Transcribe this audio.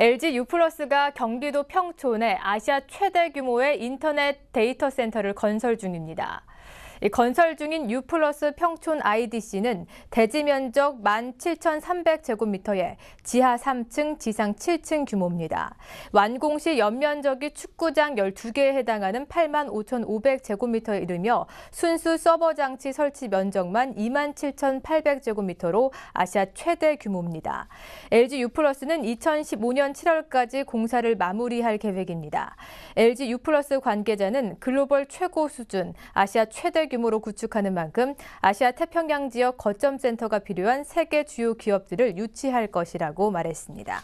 LG U+가 경기도 평촌에 아시아 최대 규모의 인터넷 데이터 센터를 건설 중입니다. 건설 중인 유플러스 평촌 IDC는 대지 면적 17,300제곱미터에 지하 3층, 지상 7층 규모입니다. 완공 시 연면적이 축구장 12개에 해당하는 85,500제곱미터에 이르며 순수 서버 장치 설치 면적만 27,800제곱미터로 아시아 최대 규모입니다. LG 유플러스는 2015년 7월까지 공사를 마무리할 계획입니다. LG 유플러스 관계자는 글로벌 최고 수준, 아시아 최대 규모입니다. 규모로 구축하는 만큼 아시아 태평양 지역 거점 센터가 필요한 세계 주요 기업들을 유치할 것이라고 말했습니다.